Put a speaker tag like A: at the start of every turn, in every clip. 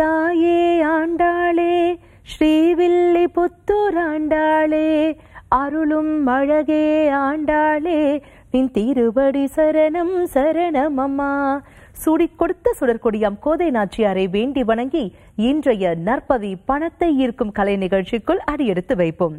A: தாயே ஆண்டாளே ஸ்ரீவில்லி ஆண்டாளே அருளும் அழகே ஆண்டாளே நின் திருவடி சரணம் சரணமம்மா அம்மா சுடி கொடுத்த சுடற்கொடியாம் கோதை நாச்சியாரை வேண்டி வணங்கி இன்றைய நற்பவி பணத்தை ஈர்க்கும் கலை நிகழ்ச்சிக்குள் அடியெடுத்து வைப்போம்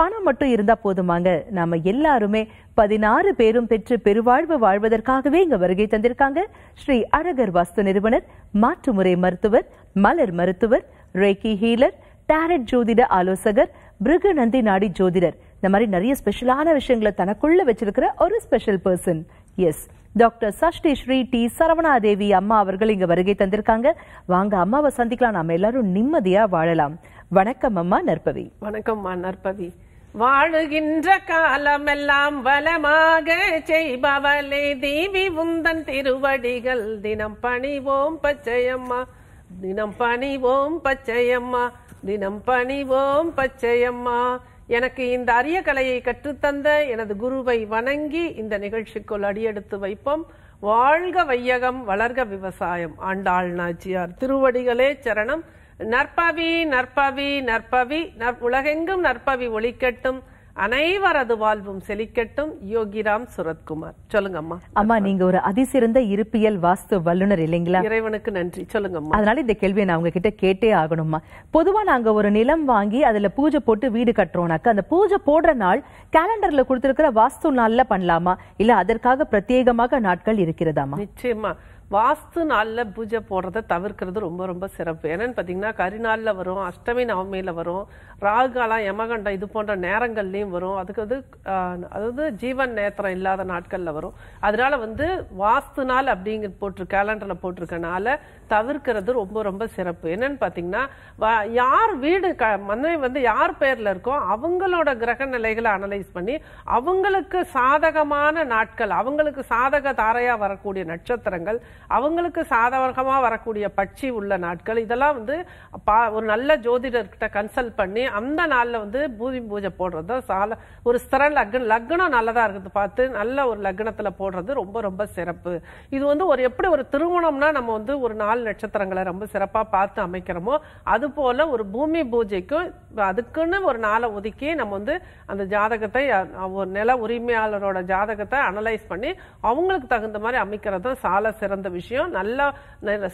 A: பணம் மட்டும் இருந்தா போதுமாங்க நாம எல்லாருமே பதினாறு பேரும் பெற்று பெருவாழ்வு வாழ்வதற்காகவே இங்க வருகை தந்திருக்காங்க ஸ்ரீ அழகர் வாஸ்து நிறுவனர் மாற்றுமுறை மருத்துவர் மலர் மருத்துவர் ரேக்கி ஹீலர் டேரட் ஜோதிட ஆலோசகர் நந்தி நாடி ஜோதிடர் இந்த மாதிரி நிறைய ஸ்பெஷலான விஷயங்களை தனக்குள்ள வச்சிருக்கிற ஒரு special person S doctor Sashti Sri T Saravanadevi அம்மா அவர்கள் இங்க வருகை தந்திருக்காங்க வாங்க அம்மாவை சந்திக்கலாம் நாம எல்லாரும் நிம்மதியா வாழலாம் வணக்கம் அம்மா நற்பவி வணக்கம்மா நற்பவி
B: வாழுகின்ற காலமெல்லாம் வளமாக செய்பவளே தேவி உந்தன் திருவடிகள் தினம் பணிவோம் பச்சையம்மா தினம் பணிவோம் பச்சையம்மா தினம் பணிவோம் பச்சையம்மா எனக்கு இந்த அரிய கலையை கற்றுத்தந்த எனது குருவை வணங்கி இந்த நிகழ்ச்சிக்குள் அடியெடுத்து வைப்போம் வாழ்க வையகம் வளர்க விவசாயம் ஆண்டாள் நாச்சியார் திருவடிகளே சரணம் நற்பவி நற்பவி நற்பவி உலகெங்கும் நற்பவி ஒழிக்கட்டும் அனைவரது வாழ்வும் செழிக்கட்டும் யோகிராம் சுரத்குமார் சொல்லுங்க அம்மா
A: அம்மா நீங்க ஒரு அதிசிறந்த இருப்பியல் வாஸ்து வல்லுநர் இல்லைங்களா
B: இறைவனுக்கு நன்றி சொல்லுங்க அம்மா அதனால
A: இந்த கேள்வியை நான் உங்ககிட்ட கேட்டே ஆகணும்மா பொதுவா நாங்க ஒரு நிலம் வாங்கி அதுல பூஜை போட்டு வீடு கட்டுறோம்னாக்க அந்த பூஜை போடுற நாள் கேலண்டர்ல கொடுத்திருக்கிற வாஸ்து நாள்ல பண்ணலாமா இல்ல அதற்காக பிரத்யேகமாக நாட்கள் இருக்கிறதாமா
B: நிச்சயமா வாஸ்து நாளில் பூஜை போடுறத தவிர்க்கிறது ரொம்ப ரொம்ப சிறப்பு என்னென்னு பார்த்தீங்கன்னா கரிநாளில் வரும் அஷ்டமி நவமியில் வரும் ராகுகாலம் யமகண்டம் இது போன்ற நேரங்கள்லையும் வரும் அதுக்கு வந்து அதாவது ஜீவன் நேத்திரம் இல்லாத நாட்களில் வரும் அதனால வந்து வாஸ்து நாள் அப்படிங்கிற போட்டிருக்க கேலண்டரில் போட்டிருக்கனால தவிர்க்கிறது ரொம்ப ரொம்ப சிறப்பு என்னன்னு பார்த்தீங்கன்னா யார் வீடு க மனை வந்து யார் பேரில் இருக்கோ அவங்களோட கிரக நிலைகளை அனலைஸ் பண்ணி அவங்களுக்கு சாதகமான நாட்கள் அவங்களுக்கு சாதக தாரையாக வரக்கூடிய நட்சத்திரங்கள் அவங்களுக்கு சாதகமாக வரக்கூடிய பட்சி உள்ள நாட்கள் இதெல்லாம் வந்து பா ஒரு நல்ல ஜோதிடர்கிட்ட கன்சல்ட் பண்ணி அந்த நாளில் வந்து பூமி பூஜை போடுறது சால ஒரு ஸ்திர லக்ன லக்னம் நல்லதாக இருக்குது பார்த்து நல்ல ஒரு லக்னத்தில் போடுறது ரொம்ப ரொம்ப சிறப்பு இது வந்து ஒரு எப்படி ஒரு திருமணம்னா நம்ம வந்து ஒரு நாள் நட்சத்திரங்களை ரொம்ப சிறப்பாக பார்த்து அமைக்கிறோமோ அது போல் ஒரு பூமி பூஜைக்கும் அதுக்குன்னு ஒரு நாளை ஒதுக்கி நம்ம வந்து அந்த ஜாதகத்தை ஒரு நில உரிமையாளரோட ஜாதகத்தை அனலைஸ் பண்ணி அவங்களுக்கு தகுந்த மாதிரி அமைக்கிறது தான் சால சிறந்த விஷயம் நல்லா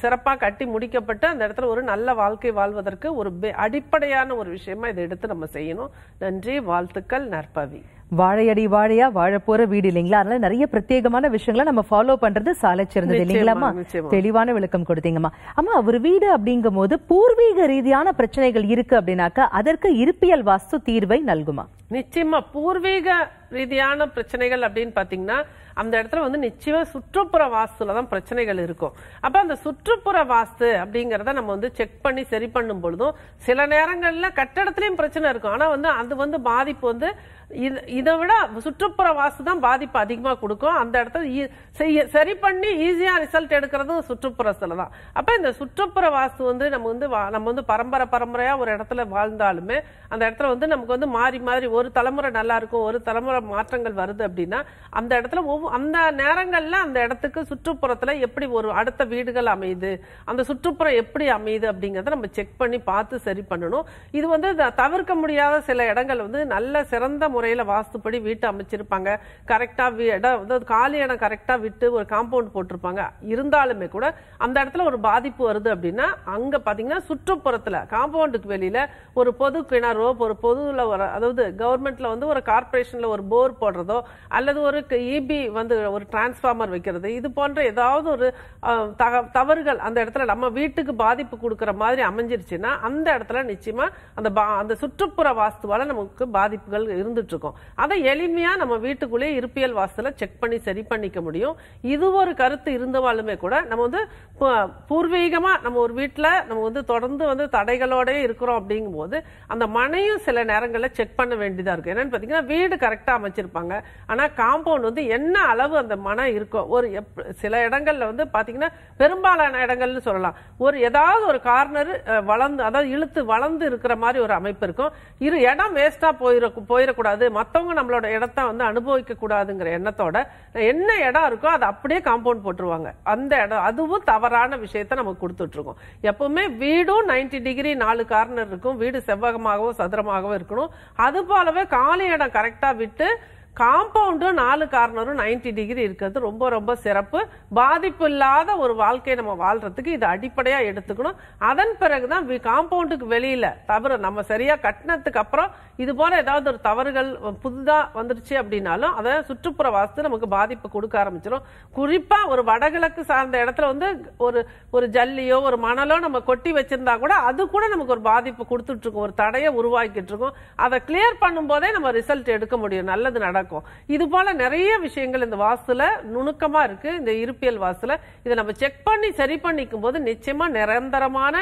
B: சிறப்பாக கட்டி முடிக்கப்பட்டு அந்த இடத்துல ஒரு நல்ல வாழ்க்கை வாழ்வதற்கு ஒரு அடிப்படையான ஒரு விஷயமா இதை எடுத்து நம்ம செய்யணும் நன்றி வாழ்த்துக்கள் நற்பவி
A: வாழையடி வாழையா போற வீடு இல்லைங்களா அதனால நிறைய பிரத்யேகமான விஷயங்களை நம்ம ஃபாலோ பண்றது சாலை சிறந்தது இல்லைங்களாமா தெளிவான விளக்கம் கொடுத்தீங்கம்மா ஆமா ஒரு வீடு அப்படிங்கும் போது பூர்வீக ரீதியான பிரச்சனைகள் இருக்கு அப்படின்னாக்கா அதற்கு இருப்பியல் வாஸ்து தீர்வை நல்குமா
B: நிச்சயமா பூர்வீக ரீதியான பிரச்சனைகள் அப்படின்னு பாத்தீங்கன்னா அந்த இடத்துல வந்து நிச்சயமாக சுற்றுப்புற வாஸ்துல தான் பிரச்சனைகள் இருக்கும் அப்போ அந்த சுற்றுப்புற வாஸ்து அப்படிங்கிறத நம்ம வந்து செக் பண்ணி சரி பண்ணும் பொழுதும் சில நேரங்களில் கட்டடத்துலேயும் பிரச்சனை இருக்கும் ஆனால் வந்து அது வந்து பாதிப்பு வந்து இது இதை விட சுற்றுப்புற வாசு தான் பாதிப்பு அதிகமாக கொடுக்கும் அந்த இடத்துல செய்ய சரி பண்ணி ஈஸியாக ரிசல்ட் எடுக்கிறதும் சுற்றுப்புறத்தில் தான் அப்போ இந்த சுற்றுப்புற வாஸ்து வந்து நம்ம வந்து நம்ம வந்து பரம்பரை பரம்பரையாக ஒரு இடத்துல வாழ்ந்தாலுமே அந்த இடத்துல வந்து நமக்கு வந்து மாறி மாறி ஒரு தலைமுறை நல்லா இருக்கும் ஒரு தலைமுறை மாற்றங்கள் வருது அப்படின்னா அந்த இடத்துல ஒவ்வொரு அந்த நேரங்களில் அந்த இடத்துக்கு சுற்றுப்புறத்தில் எப்படி ஒரு அடுத்த வீடுகள் அமையுது அந்த சுற்றுப்புறம் எப்படி அமையுது அப்படிங்கிறத நம்ம செக் பண்ணி பார்த்து சரி பண்ணணும் இது வந்து தவிர்க்க முடியாத சில இடங்கள் வந்து நல்ல சிறந்த முறையில் வாஸ்துப்படி வீட்டை அமைச்சிருப்பாங்க கரெக்டாக இடம் வந்து காலி இடம் கரெக்டாக விட்டு ஒரு காம்பவுண்ட் போட்டிருப்பாங்க இருந்தாலுமே கூட அந்த இடத்துல ஒரு பாதிப்பு வருது அப்படின்னா அங்கே பார்த்தீங்கன்னா சுற்றுப்புறத்தில் காம்பவுண்டுக்கு வெளியில் ஒரு பொது கிணறோ ஒரு பொதுவில் ஒரு அதாவது கவர்மெண்ட்டில் வந்து ஒரு கார்பரேஷன்ல ஒரு போர் போடுறதோ அல்லது ஒரு இபி e வந்து ஒரு டிரான்ஸ்ஃபார்மர் வைக்கிறது இது போன்ற ஏதாவது ஒரு தவறுகள் அந்த இடத்துல நம்ம வீட்டுக்கு பாதிப்பு கொடுக்குற மாதிரி அமைஞ்சிருச்சுன்னா அந்த இடத்துல நிச்சயமா அந்த அந்த சுற்றுப்புற வாஸ்துவால நமக்கு பாதிப்புகள் இருந்துட்டு இருக்கும் அதை எளிமையா நம்ம வீட்டுக்குள்ளேயே இருப்பியல் வாஸ்துல செக் பண்ணி சரி பண்ணிக்க முடியும் இது ஒரு கருத்து இருந்தாலுமே கூட நம்ம வந்து பூர்வீகமா நம்ம ஒரு வீட்டில் நம்ம வந்து தொடர்ந்து வந்து தடைகளோடய இருக்கிறோம் அப்படிங்கும் போது அந்த மனையும் சில நேரங்களில் செக் பண்ண வேண்டியதாக இருக்கும் என்னன்னு பார்த்தீங்கன்னா வீடு கரெக்டாக அமைச்சிருப்பாங்க ஆனால் காம்பவுண்ட் வந்து என்ன என்ன அளவு அந்த மனம் இருக்கும் ஒரு எப் சில இடங்களில் வந்து பார்த்தீங்கன்னா பெரும்பாலான இடங்கள்னு சொல்லலாம் ஒரு ஏதாவது ஒரு கார்னர் வளர்ந்து அதாவது இழுத்து வளர்ந்து இருக்கிற மாதிரி ஒரு அமைப்பு இருக்கும் இரு இடம் வேஸ்ட்டாக போயிட போயிடக்கூடாது மற்றவங்க நம்மளோட இடத்த வந்து அனுபவிக்க கூடாதுங்கிற எண்ணத்தோட என்ன இடம் இருக்கோ அதை அப்படியே காம்பவுண்ட் போட்டுருவாங்க அந்த இடம் அதுவும் தவறான விஷயத்த நமக்கு கொடுத்துட்ருக்கோம் எப்பவுமே வீடும் நைன்டி டிகிரி நாலு கார்னர் இருக்கும் வீடு செவ்வகமாகவும் சதுரமாகவும் இருக்கணும் அது போலவே காலி இடம் கரெக்டாக விட்டு காம்பவுண்டும் நாலு கார்னரும் நைன்டி டிகிரி இருக்கிறது ரொம்ப ரொம்ப சிறப்பு பாதிப்பு இல்லாத ஒரு வாழ்க்கையை நம்ம வாழ்றதுக்கு இது அடிப்படையாக எடுத்துக்கணும் அதன் பிறகுதான் காம்பவுண்டுக்கு வெளியில் தவறு நம்ம சரியாக கட்டினத்துக்கு அப்புறம் இது போல ஏதாவது ஒரு தவறுகள் புதுதாக வந்துருச்சு அப்படின்னாலும் அதை சுற்றுப்புற வாஸ்து நமக்கு பாதிப்பு கொடுக்க ஆரம்பிச்சிடும் குறிப்பாக ஒரு வடகிழக்கு சார்ந்த இடத்துல வந்து ஒரு ஒரு ஜல்லியோ ஒரு மணலோ நம்ம கொட்டி வச்சிருந்தா கூட அது கூட நமக்கு ஒரு பாதிப்பு கொடுத்துட்டு இருக்கோம் ஒரு தடையை உருவாக்கிட்டு இருக்கோம் அதை கிளியர் பண்ணும் போதே நம்ம ரிசல்ட் எடுக்க முடியும் நல்லது நடக்கும் நடக்கும் இது போல நிறைய விஷயங்கள் இந்த வாசல நுணுக்கமா இருக்கு இந்த இருப்பியல் வாசல இதை நம்ம செக் பண்ணி சரி பண்ணிக்கும் போது நிச்சயமா நிரந்தரமான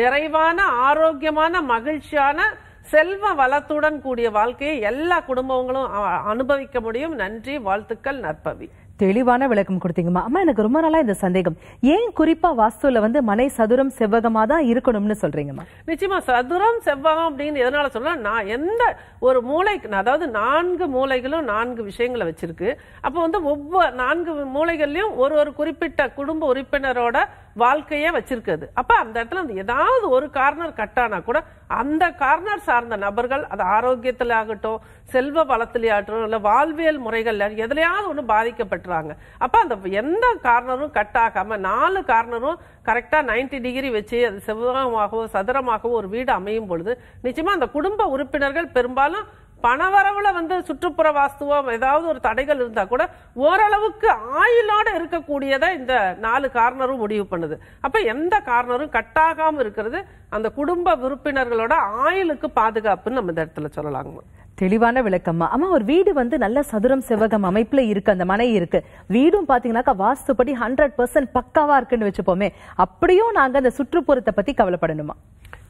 B: நிறைவான ஆரோக்கியமான மகிழ்ச்சியான செல்வ வளத்துடன் கூடிய வாழ்க்கையை எல்லா குடும்பங்களும் அனுபவிக்க முடியும் நன்றி வாழ்த்துக்கள் நற்பவி
A: தெளிவான விளக்கம் கொடுத்தீங்கம்மா அம்மா எனக்கு ரொம்ப நாளா இந்த சந்தேகம் ஏன் குறிப்பா வாஸ்துல வந்து மனை சதுரம் செவ்வகமா தான் இருக்கணும்னு சொல்றீங்கம்மா
B: நிச்சயமா சதுரம் செவ்வகம் அப்படின்னு எதனால சொல்லலாம் நான் எந்த ஒரு மூளைக்கு அதாவது நான்கு மூளைகளும் நான்கு விஷயங்களை வச்சிருக்கு அப்போ வந்து ஒவ்வொரு நான்கு மூளைகள்லயும் ஒரு ஒரு குறிப்பிட்ட குடும்ப உறுப்பினரோட வாழ்க்கையே வச்சிருக்குது அப்போ அந்த இடத்துல அந்த ஏதாவது ஒரு கார்னர் கட் ஆனால் கூட அந்த கார்னர் சார்ந்த நபர்கள் அது ஆரோக்கியத்தில் ஆகட்டும் செல்வ வளத்திலேயாகட்டும் இல்லை வாழ்வியல் முறைகளில் எதுலையாவது ஒன்று பாதிக்கப்பட்டுறாங்க அப்போ அந்த எந்த கார்னரும் கட் ஆகாமல் நாலு கார்னரும் கரெக்டாக நைன்டி டிகிரி வச்சு அது செவ்வகமாகவோ சதுரமாகவோ ஒரு வீடு அமையும் பொழுது நிச்சயமாக அந்த குடும்ப உறுப்பினர்கள் பெரும்பாலும் பணவரவுல வந்து சுற்றுப்புற வாஸ்துவம் ஏதாவது ஒரு தடைகள் இருந்தா கூட ஓரளவுக்கு ஆயுளோட இருக்கக்கூடியதை இந்த நாலு கார்னரும் முடிவு பண்ணுது அப்ப எந்த கார்னரும் கட்டாகாம இருக்கிறது அந்த குடும்ப உறுப்பினர்களோட ஆயுளுக்கு பாதுகாப்புன்னு நம்ம இந்த இடத்துல சொல்லலாங்க
A: தெளிவான விளக்கம்மா அம்மா ஒரு வீடு வந்து நல்ல சதுரம் செவ்வகம் அமைப்புல இருக்கு அந்த மனை இருக்கு வீடும் பாத்தீங்கன்னாக்கா வாஸ்துப்படி ஹண்ட்ரட் பர்சன்ட் பக்காவா இருக்குன்னு வச்சுப்போமே அப்படியும் நாங்க அந்த சுற்றுப்புறத்தை பத்தி கவலைப்படணுமா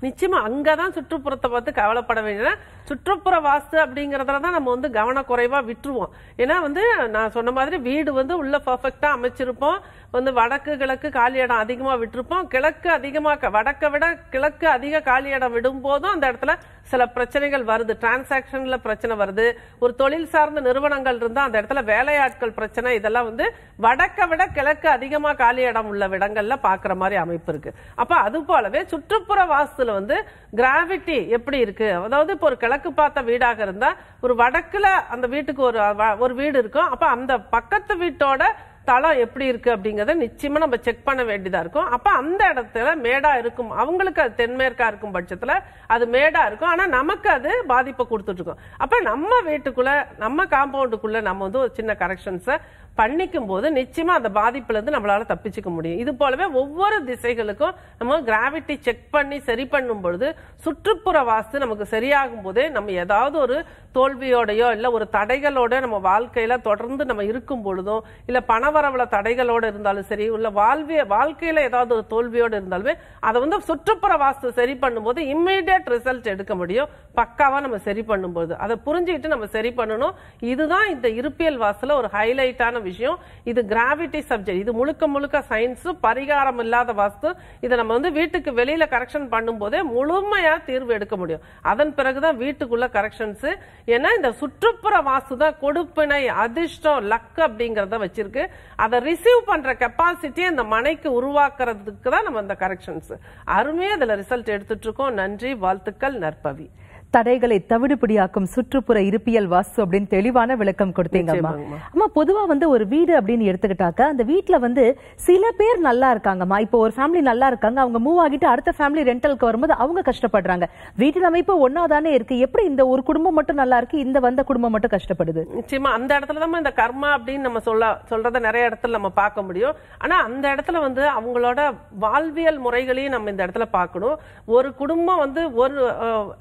B: நிச்சயமா அங்கதான் சுற்றுப்புறத்தை பார்த்து கவலைப்பட வேண்டிய சுற்றுப்புற வாஸ்து அப்படிங்கறதுல தான் நம்ம வந்து கவனக்குறைவா விட்டுருவோம் ஏன்னா வந்து நான் சொன்ன மாதிரி வீடு வந்து உள்ள பர்ஃபெக்டா அமைச்சிருப்போம் வந்து வடக்கு கிழக்கு காலி இடம் அதிகமா விட்டுருப்போம் கிழக்கு அதிகமா வடக்கை விட கிழக்கு அதிக காலி இடம் விடும் போதும் அந்த இடத்துல சில பிரச்சனைகள் வருது டிரான்சாக்ஷன்ல பிரச்சனை வருது ஒரு தொழில் சார்ந்த நிறுவனங்கள் இருந்தா அந்த இடத்துல வேலையாட்கள் பிரச்சனை இதெல்லாம் வந்து வடக்க விட கிழக்கு அதிகமா காலி இடம் உள்ள இடங்கள்ல பாக்குற மாதிரி அமைப்பு இருக்கு அப்ப அது போலவே சுற்றுப்புற வாசத்துல வந்து கிராவிட்டி எப்படி இருக்கு அதாவது இப்போ ஒரு கிழக்கு பார்த்த வீடாக இருந்தா ஒரு வடக்குல அந்த வீட்டுக்கு ஒரு ஒரு வீடு இருக்கும் அப்ப அந்த பக்கத்து வீட்டோட தளம் எப்படி இருக்கு அப்படிங்கிறத நிச்சயமாக நம்ம செக் பண்ண வேண்டியதாக இருக்கும் அப்போ அந்த இடத்துல மேடாக இருக்கும் அவங்களுக்கு அது தென்மேற்கா இருக்கும் பட்சத்தில் அது மேடாக இருக்கும் ஆனால் நமக்கு அது பாதிப்பை இருக்கும் அப்போ நம்ம வீட்டுக்குள்ளே நம்ம காம்பவுண்டுக்குள்ளே நம்ம வந்து ஒரு சின்ன கரெக்ஷன்ஸை பண்ணிக்கும் போது நிச்சயமா அந்த பாதிப்புல இருந்து நம்மளால தப்பிச்சுக்க முடியும் இது போலவே ஒவ்வொரு திசைகளுக்கும் நம்ம கிராவிட்டி செக் பண்ணி சரி பண்ணும் பொழுது சுற்றுப்புற வாஸ்து நமக்கு சரியாகும் போதே நம்ம ஏதாவது ஒரு தோல்வியோடையோ இல்ல ஒரு தடைகளோட நம்ம வாழ்க்கையில தொடர்ந்து நம்ம இருக்கும் பொழுதும் இல்ல பணவரவுல தடைகளோட இருந்தாலும் சரி உள்ள வாழ்விய வாழ்க்கையில ஏதாவது ஒரு தோல்வியோடு இருந்தாலுமே அதை வந்து சுற்றுப்புற வாஸ்து சரி பண்ணும்போது இம்மிடியட் ரிசல்ட் எடுக்க முடியும் பக்காவா நம்ம சரி பண்ணும்போது அதை புரிஞ்சுக்கிட்டு நம்ம சரி பண்ணணும் இதுதான் இந்த இருப்பியல் வாசல ஒரு ஹைலைட்டான விஷயம் இது கிராவிட்டி சப்ஜெக்ட் இது முழுக்க முழுக்க சயின்ஸ் பரிகாரம் இல்லாத வாஸ்து இதை நம்ம வந்து வீட்டுக்கு வெளியில கரெக்ஷன் பண்ணும் போதே முழுமையா தீர்வு எடுக்க முடியும் அதன் பிறகுதான் வீட்டுக்குள்ள கரெக்ஷன்ஸ் ஏன்னா இந்த சுற்றுப்புற வாஸ்து தான் கொடுப்பினை அதிர்ஷ்டம் லக் அப்படிங்கறத வச்சிருக்கு அதை ரிசீவ் பண்ற கெப்பாசிட்டி அந்த மனைக்கு உருவாக்குறதுக்கு தான் நம்ம இந்த கரெக்ஷன்ஸ் அருமையா அதுல ரிசல்ட் எடுத்துட்டு இருக்கோம் நன்றி வாழ்த்துக்கள் நற்பவி
A: தடைகளை தவிடுபடியாக்கும் சுற்றுப்புற இருப்பியல் வாஸ்து அப்படின்னு தெளிவான விளக்கம் கொடுத்தீங்க அம்மா அம்மா பொதுவா வந்து ஒரு வீடு அப்படின்னு எடுத்துக்கிட்டாக்க அந்த வீட்டுல வந்து சில பேர் நல்லா இருக்காங்கம்மா இப்போ ஒரு ஃபேமிலி நல்லா இருக்காங்க அவங்க மூவ் ஆகிட்டு அடுத்த ஃபேமிலி ரெண்டலுக்கு வரும்போது அவங்க கஷ்டப்படுறாங்க வீட்டின் அமைப்பு ஒன்னா தானே இருக்கு எப்படி இந்த ஒரு குடும்பம் மட்டும் நல்லா இருக்கு இந்த வந்த குடும்பம் மட்டும் கஷ்டப்படுது
B: நிச்சயமா அந்த இடத்துல தான் இந்த கர்மா அப்படின்னு நம்ம சொல்ல சொல்றத நிறைய இடத்துல நம்ம பார்க்க முடியும் ஆனா அந்த இடத்துல வந்து அவங்களோட வாழ்வியல் முறைகளையும் நம்ம இந்த இடத்துல பார்க்கணும் ஒரு குடும்பம் வந்து ஒரு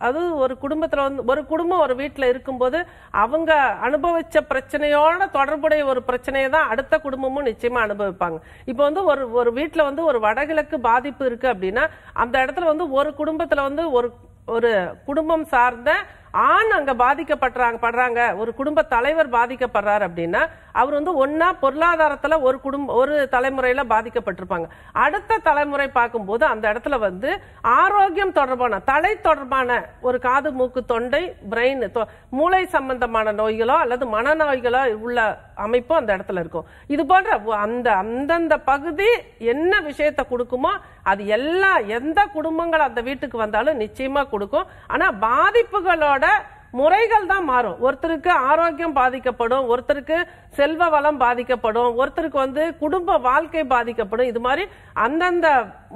B: அது ஒரு குடும்பத்துல வந்து ஒரு குடும்பம் ஒரு வீட்டுல இருக்கும்போது அவங்க அனுபவிச்ச பிரச்சனையோட தொடர்புடைய ஒரு பிரச்சனையை தான் அடுத்த குடும்பமும் நிச்சயமா அனுபவிப்பாங்க இப்போ வந்து ஒரு ஒரு வீட்டுல வந்து ஒரு வடகிழக்கு பாதிப்பு இருக்கு அப்படின்னா அந்த இடத்துல வந்து ஒரு குடும்பத்துல வந்து ஒரு ஒரு குடும்பம் சார்ந்த ஆண் அங்க பாதிக்கப்படுறாங்க படுறாங்க ஒரு குடும்ப தலைவர் பாதிக்கப்படுறாரு அப்படின்னா அவர் வந்து ஒன்னா பொருளாதாரத்துல ஒரு குடும்ப ஒரு தலைமுறையில பாதிக்கப்பட்டிருப்பாங்க அடுத்த தலைமுறை பார்க்கும்போது அந்த இடத்துல வந்து ஆரோக்கியம் தொடர்பான தலை தொடர்பான ஒரு காது மூக்கு தொண்டை பிரெயின் மூளை சம்பந்தமான நோய்களோ அல்லது மனநோய்களோ உள்ள அமைப்பும் அந்த இடத்துல இருக்கும் இது போன்ற அந்த அந்தந்த பகுதி என்ன விஷயத்தை கொடுக்குமோ அது எல்லா எந்த குடும்பங்கள் அந்த வீட்டுக்கு வந்தாலும் நிச்சயமா கொடுக்கும் ஆனா பாதிப்புகளோட முறைகள் தான் மாறும் ஒருத்தருக்கு ஆரோக்கியம் பாதிக்கப்படும் ஒருத்தருக்கு செல்வ வளம் பாதிக்கப்படும் ஒருத்தருக்கு வந்து குடும்ப வாழ்க்கை பாதிக்கப்படும் இது மாதிரி அந்தந்த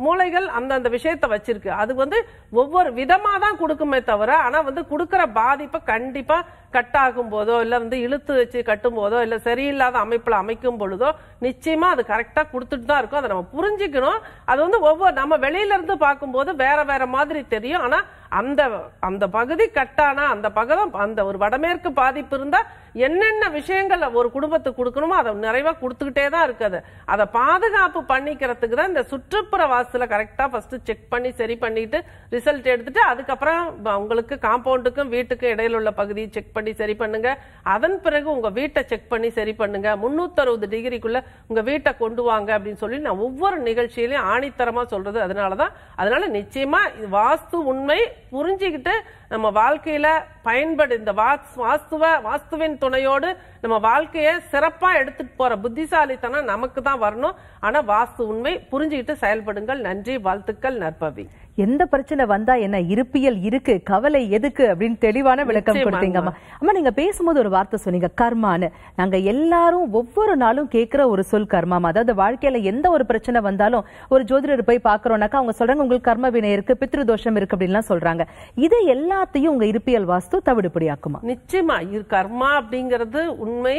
B: மூளைகள் அந்தந்த விஷயத்த வச்சிருக்கு அது வந்து ஒவ்வொரு விதமா தான் கொடுக்குமே தவிர ஆனா வந்து கொடுக்கற பாதிப்பை கண்டிப்பா கட் ஆகும் போதோ இல்ல வந்து இழுத்து வச்சு கட்டும் போதோ இல்ல சரியில்லாத அமைப்புல அமைக்கும் பொழுதோ நிச்சயமா அது கரெக்டா கொடுத்துட்டு தான் இருக்கும் அதை நம்ம புரிஞ்சுக்கணும் அது வந்து ஒவ்வொரு நம்ம வெளியில இருந்து பார்க்கும்போது வேற வேற மாதிரி தெரியும் ஆனா அந்த அந்த பகுதி கட்டானா அந்த பகுதம் அந்த ஒரு வடமேற்கு பாதிப்பு இருந்தா என்னென்ன விஷயங்கள் ஒரு குடும்ப குடும்பத்துக்கு கொடுக்கணுமோ அதை நிறைவாக கொடுத்துக்கிட்டே தான் இருக்குது அதை பாதுகாப்பு பண்ணிக்கிறதுக்கு தான் இந்த சுற்றுப்புற வாசலை கரெக்டாக ஃபஸ்ட்டு செக் பண்ணி சரி பண்ணிட்டு ரிசல்ட் எடுத்துட்டு அதுக்கப்புறம் உங்களுக்கு காம்பவுண்டுக்கும் வீட்டுக்கும் இடையில உள்ள பகுதியை செக் பண்ணி சரி பண்ணுங்க அதன் பிறகு உங்கள் வீட்டை செக் பண்ணி சரி பண்ணுங்க முந்நூற்றறுபது டிகிரிக்குள்ள உங்கள் வீட்டை கொண்டு வாங்க அப்படின்னு சொல்லி நான் ஒவ்வொரு நிகழ்ச்சியிலையும் ஆணித்தரமாக சொல்றது அதனால தான் அதனால நிச்சயமாக வாஸ்து உண்மை புரிஞ்சுக்கிட்டு நம்ம வாழ்க்கையில பயன்படு இந்த வாஸ்துவ வாஸ்துவின் துணையோடு நம்ம வாழ்க்கைய சிறப்பா எடுத்துட்டு போற புத்திசாலித்தனம் நமக்கு தான் வரணும் ஆனா வாஸ்து உண்மை புரிஞ்சுக்கிட்டு செயல்படுங்கள் நன்றி வாழ்த்துக்கள் நற்பவி
A: எந்த பிரச்சனை வந்தா என்ன இருப்பியல் இருக்கு கவலை எதுக்கு அப்படின்னு தெளிவான விளக்கம் கொடுத்தீங்கம்மா அம்மா நீங்க பேசும்போது ஒரு வார்த்தை சொன்னீங்க கர்மான்னு நாங்க எல்லாரும் ஒவ்வொரு நாளும் கேட்கிற ஒரு சொல் கர்மா அதாவது வாழ்க்கையில எந்த ஒரு பிரச்சனை வந்தாலும் ஒரு ஜோதிடர் போய் பாக்குறோம்னாக்கா அவங்க சொல்றாங்க உங்களுக்கு கர்ம வினை இருக்கு பித்ருதோஷம் இருக்கு அப்படின்லாம் சொல்றாங்க இது எல்லாத்தையும் உங்க இருப்பியல் வாஸ்து தவிடுபடியாக்குமா
B: நிச்சயமா இது கர்மா அப்படிங்கறது உண்மை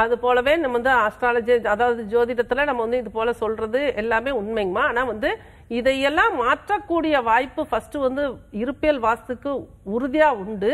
B: அது போலவே நம்ம வந்து அஸ்ட்ராலஜி அதாவது ஜோதிடத்தில் நம்ம வந்து இது போல சொல்றது எல்லாமே உண்மைங்கம்மா ஆனால் வந்து இதையெல்லாம் மாற்றக்கூடிய வாய்ப்பு ஃபர்ஸ்ட் வந்து இருப்பியல் வாஸ்துக்கு உறுதியாக உண்டு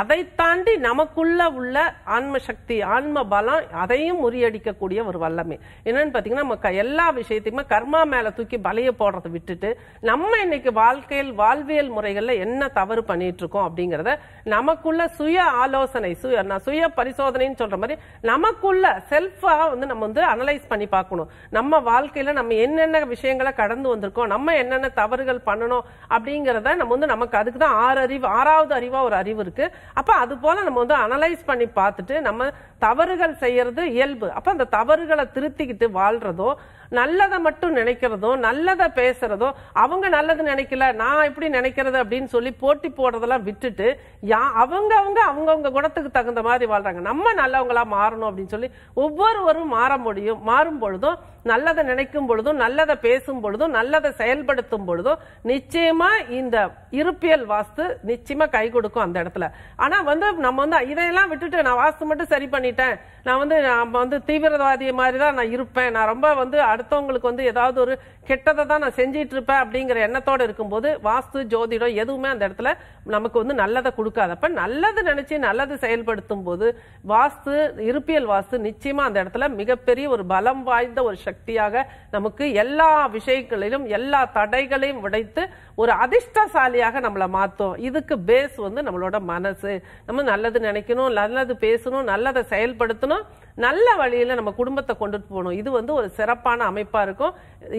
B: அதை தாண்டி நமக்குள்ள உள்ள ஆன்ம சக்தி ஆன்ம பலம் அதையும் முறியடிக்கக்கூடிய ஒரு வல்லமை என்னன்னு பார்த்தீங்கன்னா நம்ம எல்லா விஷயத்தையுமே கர்மா மேலே தூக்கி பலைய போடுறதை விட்டுட்டு நம்ம இன்னைக்கு வாழ்க்கையில் வாழ்வியல் முறைகளில் என்ன தவறு பண்ணிட்டு இருக்கோம் அப்படிங்கிறத நமக்குள்ள சுய ஆலோசனை சுய சுய பரிசோதனைன்னு சொல்ற மாதிரி நமக்குள்ள செல்ஃபாக வந்து நம்ம வந்து அனலைஸ் பண்ணி பார்க்கணும் நம்ம வாழ்க்கையில் நம்ம என்னென்ன விஷயங்களை கடந்து வந்திருக்கோம் நம்ம என்னென்ன தவறுகள் பண்ணணும் அப்படிங்கிறத நம்ம வந்து நமக்கு அதுக்கு தான் ஆறு அறிவு ஆறாவது அறிவா ஒரு அறிவு இருக்கு அப்போ அது போல் நம்ம வந்து அனலைஸ் பண்ணி பார்த்துட்டு நம்ம தவறுகள் செய்யறது இயல்பு அப்போ அந்த தவறுகளை திருத்திக்கிட்டு வாழ்றதோ நல்லதை மட்டும் நினைக்கிறதோ நல்லதை பேசுறதோ அவங்க நல்லது நினைக்கல நான் எப்படி நினைக்கிறது அப்படின்னு சொல்லி போட்டி போடுறதெல்லாம் விட்டுட்டு யா அவங்க அவங்க அவங்கவுங்க குணத்துக்கு தகுந்த மாதிரி வாழ்றாங்க நம்ம நல்லவங்களா மாறணும் அப்படின்னு சொல்லி ஒவ்வொருவரும் மாற முடியும் மாறும் பொழுதும் நல்லதை நினைக்கும் பொழுதும் நல்லதை பேசும் பொழுதும் நல்லதை செயல்படுத்தும் பொழுதும் நிச்சயமா இந்த இருப்பியல் வாஸ்து நிச்சயமா கை கொடுக்கும் அந்த இடத்துல ஆனா வந்து நம்ம வந்து இதையெல்லாம் விட்டுட்டு நான் வாஸ்து மட்டும் சரி பண்ணிட்டேன் நான் வந்து நான் வந்து தீவிரவாதி மாதிரி தான் நான் இருப்பேன் நான் ரொம்ப வந்து அடுத்தவங்களுக்கு வந்து ஏதாவது ஒரு கெட்டதை தான் நான் செஞ்சிட்டு இருப்பேன் அப்படிங்கிற எண்ணத்தோடு இருக்கும்போது வாஸ்து ஜோதிடம் எதுவுமே அந்த இடத்துல நமக்கு வந்து நல்லதை அப்ப நல்லது நினைச்சு நல்லது செயல்படுத்தும் போது வாஸ்து இருப்பியல் வாஸ்து நிச்சயமா அந்த இடத்துல மிகப்பெரிய ஒரு பலம் வாய்ந்த ஒரு சக்தியாக நமக்கு எல்லா விஷயங்களிலும் எல்லா தடைகளையும் உடைத்து ஒரு அதிர்ஷ்டசாலியாக நம்மளை மாற்றும் இதுக்கு பேஸ் வந்து நம்மளோட மனசு நம்ம நல்லது நினைக்கணும் நல்லது பேசணும் நல்லதை செயல்படுத்தணும் நல்ல வழியில் நம்ம குடும்பத்தை கொண்டுட்டு போகணும் இது வந்து ஒரு சிறப்பான அமைப்பாக இருக்கும்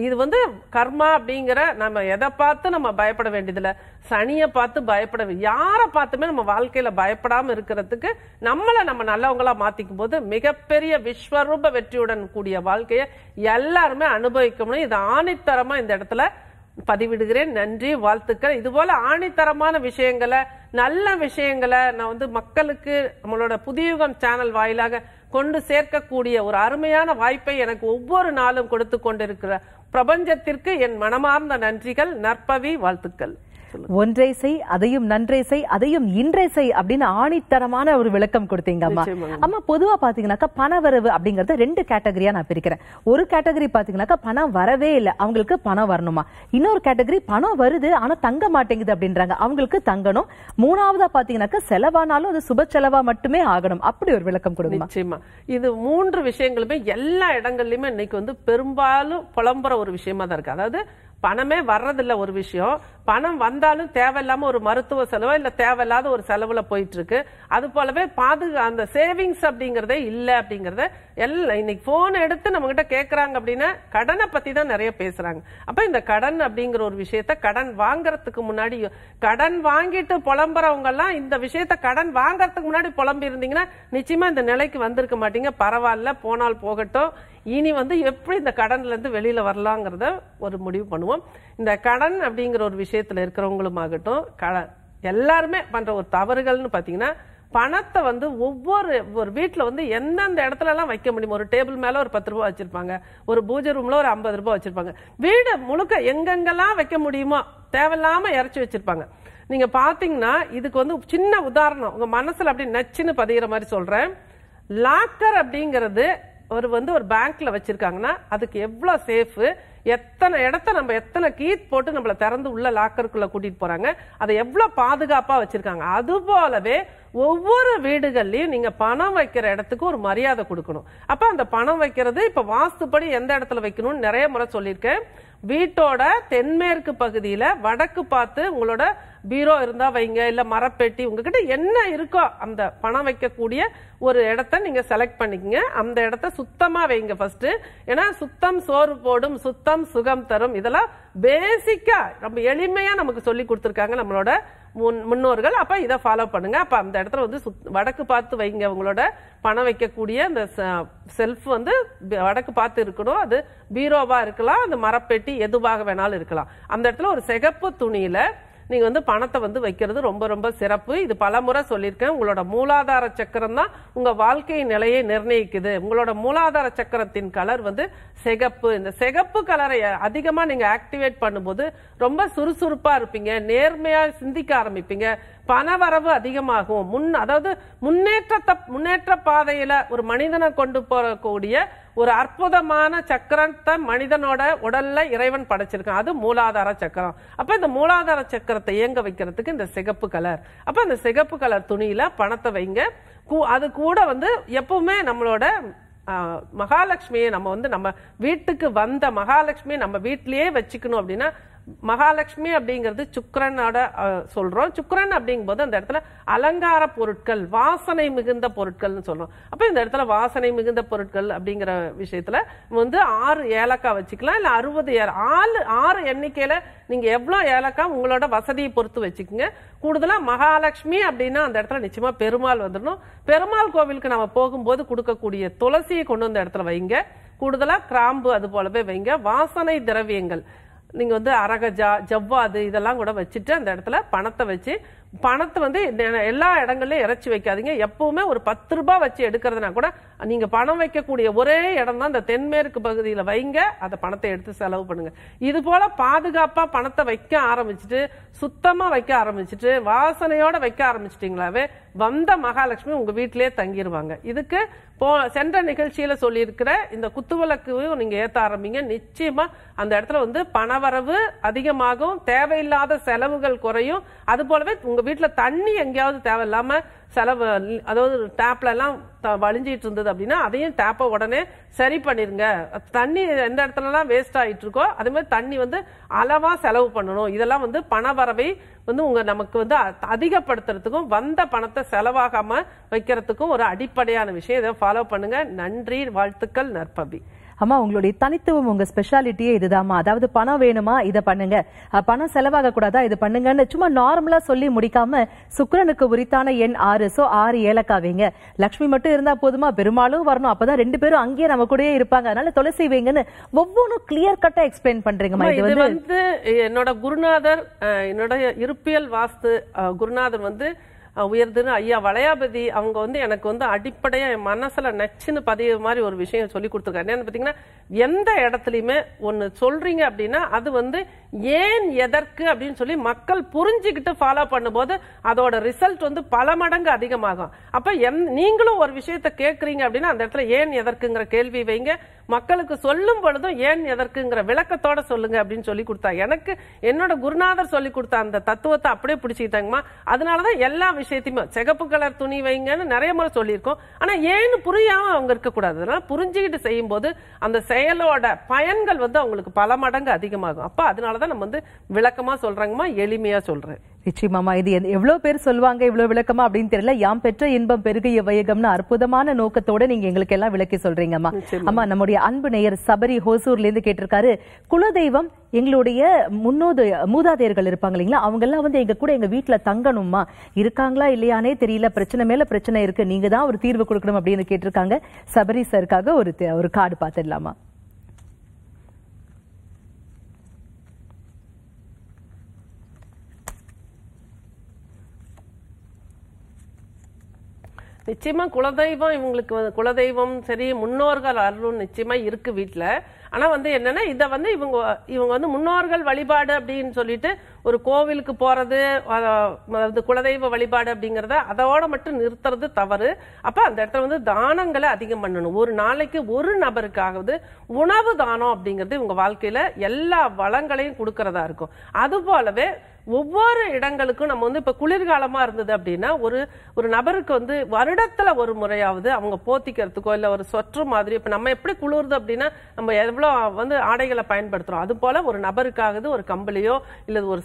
B: இது வந்து கர்மா அப்படிங்கிற நம்ம எதை பார்த்து நம்ம பயப்பட வேண்டியதில்லை சனியை பார்த்து பயப்பட யாரை பார்த்துமே நம்ம வாழ்க்கையில் பயப்படாமல் இருக்கிறதுக்கு நம்மளை நம்ம நல்லவங்களா மாற்றிக்கும் போது மிகப்பெரிய விஸ்வரூப வெற்றியுடன் கூடிய வாழ்க்கையை எல்லாருமே அனுபவிக்கணும் இது ஆணித்தரமாக இந்த இடத்துல பதிவிடுகிறேன் நன்றி வாழ்த்துக்கள் இது போல ஆணித்தரமான விஷயங்களை நல்ல விஷயங்களை நான் வந்து மக்களுக்கு நம்மளோட புதியுகம் சேனல் வாயிலாக கொண்டு சேர்க்கக்கூடிய ஒரு அருமையான வாய்ப்பை எனக்கு ஒவ்வொரு நாளும் கொடுத்து கொண்டிருக்கிற பிரபஞ்சத்திற்கு என் மனமார்ந்த நன்றிகள் நற்பவி வாழ்த்துக்கள்
A: ஒன்றை செய் அதையும் நன்றே செய் அதையும் இன்றே செய் அப்படின்னு ஆணித்தரமான ஒரு விளக்கம் கொடுத்தீங்க அம்மா அம்மா பொதுவா பாத்தீங்கன்னாக்கா பண வரவு அப்படிங்கறத ரெண்டு கேட்டகரியா நான் பிரிக்கிறேன் ஒரு கேட்டகரி பாத்தீங்கன்னாக்கா பணம் வரவே இல்லை அவங்களுக்கு பணம் வரணுமா இன்னொரு கேட்டகரி பணம் வருது ஆனா தங்க மாட்டேங்குது அப்படின்றாங்க அவங்களுக்கு தங்கணும் மூணாவதா பாத்தீங்கன்னாக்கா செலவானாலும் அது சுப செலவா மட்டுமே ஆகணும் அப்படி ஒரு விளக்கம் கொடுங்க நிச்சயமா
B: இது மூன்று விஷயங்களுமே எல்லா இடங்கள்லயுமே இன்னைக்கு வந்து பெரும்பாலும் புலம்புற ஒரு விஷயமா தான் இருக்கு அதாவது பணமே வர்றதில்ல ஒரு விஷயம் பணம் வந்தாலும் தேவையில்லாம ஒரு மருத்துவ செலவோ இல்ல தேவையில்லாத ஒரு செலவுல போயிட்டு இருக்கு அது போலவே பாதுகா அந்த சேவிங்ஸ் அப்படிங்கறதே இல்ல அப்படிங்கறத எல்லாம் இன்னைக்கு ஃபோன் எடுத்து நம்மகிட்ட கேட்குறாங்க அப்படின்னா கடனை பற்றி தான் நிறைய பேசுகிறாங்க அப்போ இந்த கடன் அப்படிங்கிற ஒரு விஷயத்த கடன் வாங்குறதுக்கு முன்னாடி கடன் வாங்கிட்டு புலம்புறவங்கெல்லாம் இந்த விஷயத்த கடன் வாங்குறதுக்கு முன்னாடி புலம்பி இருந்தீங்கன்னா நிச்சயமாக இந்த நிலைக்கு வந்திருக்க மாட்டீங்க பரவாயில்ல போனால் போகட்டும் இனி வந்து எப்படி இந்த கடன்லேருந்து வெளியில் வரலாங்கிறத ஒரு முடிவு பண்ணுவோம் இந்த கடன் அப்படிங்கிற ஒரு விஷயத்தில் இருக்கிறவங்களும் ஆகட்டும் கடன் எல்லாருமே பண்ணுற ஒரு தவறுகள்னு பார்த்தீங்கன்னா பணத்தை வந்து ஒவ்வொரு ஒரு வீட்டில் வந்து எந்தெந்த இடத்துலலாம் வைக்க முடியும் ஒரு டேபிள் மேலே ஒரு பத்து ரூபா வச்சுருப்பாங்க ஒரு பூஜை ரூமில் ஒரு ஐம்பது ரூபா வச்சுருப்பாங்க வீடு முழுக்க எங்கெங்கெல்லாம் வைக்க முடியுமோ தேவையில்லாமல் இறச்சி வச்சுருப்பாங்க நீங்கள் பார்த்தீங்கன்னா இதுக்கு வந்து சின்ன உதாரணம் உங்கள் மனசில் அப்படி நச்சுன்னு பதிகிற மாதிரி சொல்கிறேன் லாக்கர் அப்படிங்கிறது ஒரு வந்து ஒரு பேங்க்கில் வச்சுருக்காங்கன்னா அதுக்கு எவ்வளோ சேஃபு எத்தனை இடத்த நம்ம எத்தனை கீத் போட்டு நம்மளை திறந்து உள்ள லாக்கருக்குள்ள கூட்டிட்டு போறாங்க அதை எவ்வளவு பாதுகாப்பா வச்சிருக்காங்க அது போலவே ஒவ்வொரு வீடுகள்லயும் நீங்க பணம் வைக்கிற இடத்துக்கு ஒரு மரியாதை கொடுக்கணும் அப்ப அந்த பணம் வைக்கிறது இப்ப வாஸ்துப்படி எந்த இடத்துல வைக்கணும்னு நிறைய முறை சொல்லியிருக்கேன் வீட்டோட தென்மேற்கு பகுதியில வடக்கு பார்த்து உங்களோட பீரோ இருந்தால் வைங்க இல்லை மரப்பேட்டி உங்ககிட்ட என்ன இருக்கோ அந்த பணம் வைக்கக்கூடிய ஒரு இடத்த நீங்கள் செலக்ட் பண்ணிக்கங்க அந்த இடத்த சுத்தமாக வைங்க ஃபஸ்ட்டு ஏன்னா சுத்தம் சோறு போடும் சுத்தம் சுகம் தரும் இதெல்லாம் பேசிக்காக ரொம்ப எளிமையாக நமக்கு சொல்லி கொடுத்துருக்காங்க நம்மளோட முன் முன்னோர்கள் அப்போ இதை ஃபாலோ பண்ணுங்க அப்போ அந்த இடத்துல வந்து சுத் வடக்கு பார்த்து வைங்க உங்களோட பணம் வைக்கக்கூடிய அந்த செல்ஃப் வந்து வடக்கு பார்த்து இருக்கணும் அது பீரோவாக இருக்கலாம் அந்த மரப்பெட்டி எதுவாக வேணாலும் இருக்கலாம் அந்த இடத்துல ஒரு சிகப்பு துணியில் நீங்கள் வந்து பணத்தை வந்து வைக்கிறது ரொம்ப ரொம்ப சிறப்பு இது பலமுறை சொல்லியிருக்கேன் உங்களோட மூலாதார சக்கரம் தான் உங்கள் வாழ்க்கை நிலையை நிர்ணயிக்குது உங்களோட மூலாதார சக்கரத்தின் கலர் வந்து சிகப்பு இந்த சிகப்பு கலரை அதிகமாக நீங்கள் ஆக்டிவேட் பண்ணும்போது ரொம்ப சுறுசுறுப்பாக இருப்பீங்க நேர்மையாக சிந்திக்க ஆரம்பிப்பீங்க பணவரவு அதிகமாகும் முன் அதாவது முன்னேற்ற முன்னேற்ற பாதையில ஒரு மனிதனை கொண்டு போகக்கூடிய ஒரு அற்புதமான சக்கரத்தை மனிதனோட உடல்ல இறைவன் படைச்சிருக்கான் அது மூலாதார சக்கரம் அப்ப இந்த மூலாதார சக்கரத்தை இயங்க வைக்கிறதுக்கு இந்த சிகப்பு கலர் அப்ப இந்த சிகப்பு கலர் துணியில பணத்தை வைங்க அது கூட வந்து எப்பவுமே நம்மளோட மகாலட்சுமியை நம்ம வந்து நம்ம வீட்டுக்கு வந்த மகாலட்சுமியை நம்ம வீட்டிலேயே வச்சுக்கணும் அப்படின்னா மகாலட்சுமி அப்படிங்கிறது சுக்கரனோட சொல்கிறோம் சுக்கரன் அப்படிங்கும்போது அந்த இடத்துல அலங்கார பொருட்கள் வாசனை மிகுந்த பொருட்கள்னு சொல்கிறோம் அப்போ இந்த இடத்துல வாசனை மிகுந்த பொருட்கள் அப்படிங்கிற விஷயத்தில் வந்து ஆறு ஏலக்காய் வச்சுக்கலாம் இல்லை அறுபது ஏழு ஆறு ஆறு எண்ணிக்கையில் நீங்கள் எவ்வளோ ஏலக்காய் உங்களோட வசதியை பொறுத்து வச்சுக்கோங்க கூடுதலாக மகாலட்சுமி அப்படின்னா அந்த இடத்துல நிச்சயமாக பெருமாள் வந்துடணும் பெருமாள் கோவிலுக்கு நம்ம போகும்போது கொடுக்கக்கூடிய துளசியை கொண்டு வந்த இடத்துல வைங்க கூடுதலாக கிராம்பு அது போலவே வைங்க வாசனை திரவியங்கள் நீங்கள் வந்து அரகஜா ஜவ்வாது இதெல்லாம் கூட வச்சுட்டு அந்த இடத்துல பணத்தை வச்சு பணத்தை வந்து எல்லா இடங்கள்லையும் இறச்சி வைக்காதீங்க எப்பவுமே ஒரு பத்து ரூபாய் வச்சு எடுக்கிறதுனா கூட நீங்க பணம் வைக்கக்கூடிய ஒரே இடம் தான் இந்த தென்மேற்கு பகுதியில் வைங்க அந்த பணத்தை எடுத்து செலவு பண்ணுங்க இது போல பாதுகாப்பா பணத்தை வைக்க ஆரம்பிச்சுட்டு சுத்தமா வைக்க ஆரம்பிச்சுட்டு வாசனையோட வைக்க ஆரம்பிச்சிட்டிங்களாவே வந்த மகாலட்சுமி உங்க வீட்டிலேயே தங்கிடுவாங்க இதுக்கு போ சென்ற நிகழ்ச்சியில சொல்லியிருக்கிற இந்த குத்துவிளக்கு நீங்க ஏத்த ஆரம்பிங்க நிச்சயமா அந்த இடத்துல வந்து பணவரவு அதிகமாகும் தேவையில்லாத செலவுகள் குறையும் அது போலவே உங்க வீட்டுல தண்ணி எங்கேயாவது தேவையில்லாம செலவு அதாவது டேப்லலாம் வழிஞ்சிட்டு இருந்தது அப்படின்னா அதையும் டேப்பை உடனே சரி பண்ணிருங்க தண்ணி எந்த இடத்துலலாம் வேஸ்ட் ஆகிட்டு இருக்கோ அதே மாதிரி தண்ணி வந்து அளவாக செலவு பண்ணணும் இதெல்லாம் வந்து பண வரவை வந்து உங்க நமக்கு வந்து அதிகப்படுத்துறதுக்கும் வந்த பணத்தை செலவாகாம வைக்கிறதுக்கும் ஒரு அடிப்படையான விஷயம் இதை ஃபாலோ பண்ணுங்க நன்றி வாழ்த்துக்கள் நற்பபி
A: அம்மா உங்களுடைய தனித்துவம் உங்க ஸ்பெஷாலிட்டியே இதுதாம்மா அதாவது பணம் வேணுமா இதை பண்ணுங்க பணம் செலவாக கூடாதா இது பண்ணுங்கன்னு சும்மா நார்மலா சொல்லி முடிக்காம சுக்கரனுக்கு உரித்தான எண் ஆறு சோ ஆறு ஏலக்காவீங்க வைங்க லக்ஷ்மி மட்டும் இருந்தா போதுமா பெருமாளும் வரணும் அப்பதான் ரெண்டு பேரும் அங்கேயே நம்ம கூடயே இருப்பாங்க அதனால துளசி வைங்கன்னு ஒவ்வொன்றும் கிளியர் கட்டா எக்ஸ்பிளைன் பண்றீங்க இது வந்து
B: என்னோட குருநாதர் என்னோட இருப்பியல் வாஸ்து குருநாதர் வந்து உயர்ந்துன்னு ஐயா வளையாபதி அவங்க வந்து எனக்கு வந்து அடிப்படையாக என் மனசில் நச்சுன்னு பதிவு மாதிரி ஒரு விஷயம் சொல்லி கொடுத்துருக்காங்க என்னன்னு பார்த்தீங்கன்னா எந்த இடத்துலையுமே ஒன்று சொல்கிறீங்க அப்படின்னா அது வந்து ஏன் எதற்கு அப்படின்னு சொல்லி மக்கள் புரிஞ்சுக்கிட்டு ஃபாலோ பண்ணும்போது அதோட ரிசல்ட் வந்து பல மடங்கு அதிகமாகும் அப்போ எந் நீங்களும் ஒரு விஷயத்தை கேட்குறீங்க அப்படின்னா அந்த இடத்துல ஏன் எதற்குங்கிற கேள்வி வைங்க மக்களுக்கு சொல்லும் பொழுதும் ஏன் எதற்குங்கிற விளக்கத்தோட சொல்லுங்க அப்படின்னு சொல்லி கொடுத்தா எனக்கு என்னோட குருநாதர் சொல்லி கொடுத்த அந்த தத்துவத்தை அப்படியே பிடிச்சிக்கிட்டாங்கம்மா அதனாலதான் எல்லா விஷயத்தையுமே சிகப்பு கலர் துணி வைங்கன்னு நிறைய முறை சொல்லியிருக்கோம் ஆனா ஏன்னு புரியாம அவங்க இருக்கக்கூடாது அதனால புரிஞ்சுக்கிட்டு செய்யும் போது அந்த செயலோட பயன்கள் வந்து அவங்களுக்கு பல மடங்கு அதிகமாகும் அப்ப அதனாலதான் நம்ம வந்து விளக்கமா சொல்றாங்கம்மா எளிமையா சொல்றேன்
A: நிச்சயமாமா இது எவ்வளவு பேர் சொல்லுவாங்க இவ்வளவு விளக்கமா அப்படின்னு தெரியல யாம் பெற்ற இன்பம் பெருகிய வையகம்னு அற்புதமான நோக்கத்தோட நீங்க எங்களுக்கு எல்லாம் விளக்கி சொல்றீங்கம்மா அம்மா நம்முடைய அன்பு நேயர் சபரி ஹோசூர்ல இருந்து கேட்டிருக்காரு குலதெய்வம் எங்களுடைய முன்னோது மூதாதையர்கள் இருப்பாங்க இல்லைங்களா அவங்க எல்லாம் வந்து எங்க கூட எங்க வீட்டுல தங்கணும்மா இருக்காங்களா இல்லையானே தெரியல பிரச்சனை மேல பிரச்சனை இருக்கு நீங்க தான் ஒரு தீர்வு கொடுக்கணும் அப்படின்னு கேட்டிருக்காங்க சபரி சருக்காக ஒரு ஒரு கார்டு பாத்துடலாமா
B: நிச்சயமா குலதெய்வம் இவங்களுக்கு குலதெய்வம் சரி முன்னோர்கள் அருளும் நிச்சயமா இருக்கு வீட்டில் ஆனால் வந்து என்னன்னா இதை வந்து இவங்க இவங்க வந்து முன்னோர்கள் வழிபாடு அப்படின்னு சொல்லிட்டு ஒரு கோவிலுக்கு போறது அதாவது குலதெய்வ வழிபாடு அப்படிங்கிறத அதோட மட்டும் நிறுத்துறது தவறு அப்போ அந்த இடத்துல வந்து தானங்களை அதிகம் பண்ணணும் ஒரு நாளைக்கு ஒரு நபருக்காவது உணவு தானம் அப்படிங்கிறது இவங்க வாழ்க்கையில எல்லா வளங்களையும் கொடுக்கறதா இருக்கும் அது போலவே ஒவ்வொரு இடங்களுக்கும் நம்ம வந்து இப்போ குளிர்காலமாக இருந்தது அப்படின்னா ஒரு ஒரு நபருக்கு வந்து வருடத்தில் ஒரு முறையாவது அவங்க போத்திக்கிறதுக்கோ இல்லை ஒரு சொற்று மாதிரி இப்போ நம்ம எப்படி குளிருது அப்படின்னா நம்ம எவ்வளோ வந்து ஆடைகளை பயன்படுத்துகிறோம் அது போல் ஒரு நபருக்காகது ஒரு கம்பளியோ இல்லை ஒரு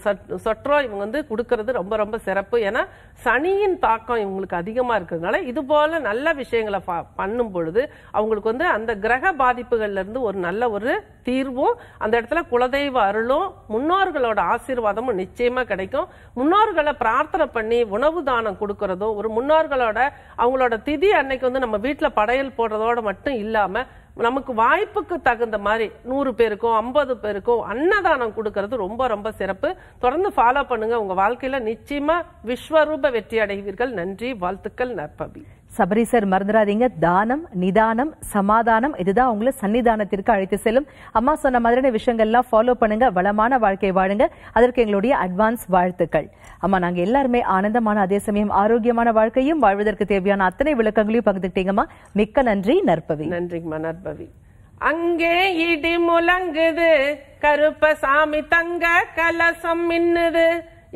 B: சொற்றோ இவங்க வந்து கொடுக்கறது ரொம்ப ரொம்ப சிறப்பு ஏன்னா சனியின் தாக்கம் இவங்களுக்கு அதிகமாக இருக்கிறதுனால இது போல் நல்ல விஷயங்களை பண்ணும் பொழுது அவங்களுக்கு வந்து அந்த கிரக பாதிப்புகள்லேருந்து ஒரு நல்ல ஒரு தீர்வும் அந்த இடத்துல குலதெய்வ அருளும் முன்னோர்களோட ஆசீர்வாதமும் நிச்சயம் நிச்சயமா கிடைக்கும் முன்னோர்களை பிரார்த்தனை பண்ணி உணவு தானம் கொடுக்கறதும் ஒரு முன்னோர்களோட அவங்களோட திதி அன்னைக்கு வந்து நம்ம வீட்டில் படையல் போடுறதோட மட்டும் இல்லாமல் நமக்கு வாய்ப்புக்கு தகுந்த மாதிரி நூறு பேருக்கும் ஐம்பது பேருக்கும் அன்னதானம் கொடுக்கறது ரொம்ப ரொம்ப சிறப்பு தொடர்ந்து ஃபாலோ பண்ணுங்க உங்க வாழ்க்கையில நிச்சயமா விஸ்வரூப வெற்றி அடைவீர்கள் நன்றி வாழ்த்துக்கள் நற்பபி
A: சபரி சார் மறந்துடாதீங்க தானம் நிதானம் சமாதானம் இதுதான் உங்களை சன்னிதானத்திற்கு அழைத்து செல்லும் அம்மா சொன்ன மாதிரியான விஷயங்கள்லாம் ஃபாலோ பண்ணுங்க வளமான வாழ்க்கை வாழுங்க அதற்கு எங்களுடைய அட்வான்ஸ் வாழ்த்துக்கள் அம்மா நாங்க எல்லாருமே ஆனந்தமான அதே சமயம் ஆரோக்கியமான வாழ்க்கையும் வாழ்வதற்கு தேவையான அத்தனை விளக்கங்களையும் பகிர்ந்துக்கிட்டீங்கம்மா மிக்க நன்றி நற்பவி நன்றிங்கம்மா நற்பவி
B: அங்கே இடி முழங்குது கருப்பசாமி தங்க கலசம் மின்னுது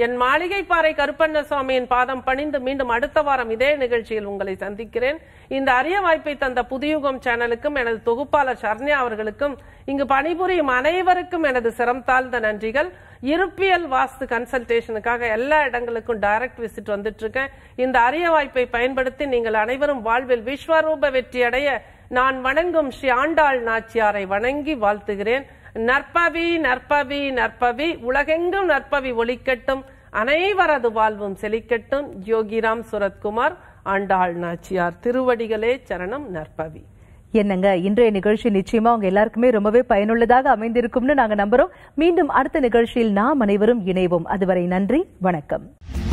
B: என் மாளிகை பாறை கருப்பண்ண சுவாமியின் பாதம் பணிந்து மீண்டும் அடுத்த வாரம் இதே நிகழ்ச்சியில் உங்களை சந்திக்கிறேன் இந்த அரிய வாய்ப்பை தந்த புதியுகம் சேனலுக்கும் எனது தொகுப்பாளர் சர்ணியா அவர்களுக்கும் இங்கு பணிபுரியும் அனைவருக்கும் எனது சிரம் தாழ்ந்த நன்றிகள் இருப்பியல் வாஸ்து கன்சல்டேஷனுக்காக எல்லா இடங்களுக்கும் டைரக்ட் விசிட் வந்துட்டு இருக்கேன் இந்த அரிய வாய்ப்பை பயன்படுத்தி நீங்கள் அனைவரும் வாழ்வில் விஸ்வரூப வெற்றியடைய நான் வணங்கும் ஸ்ரீ ஆண்டாள் நாச்சியாரை வணங்கி வாழ்த்துகிறேன் நற்பவி நற்பவி நற்பவி உலகெங்கும் நற்பவி ஒழிக்கட்டும் அனைவரது வாழ்வும் செழிக்கட்டும் யோகிராம் சுரத்குமார் ஆண்டாள் நாச்சியார் திருவடிகளே சரணம் நற்பவி
A: என்னங்க இன்றைய நிகழ்ச்சி நிச்சயமா உங்க எல்லாருக்குமே ரொம்பவே பயனுள்ளதாக அமைந்திருக்கும்னு நாங்க நம்புறோம் மீண்டும் அடுத்த நிகழ்ச்சியில் நாம் அனைவரும் இணைவோம் அதுவரை நன்றி வணக்கம்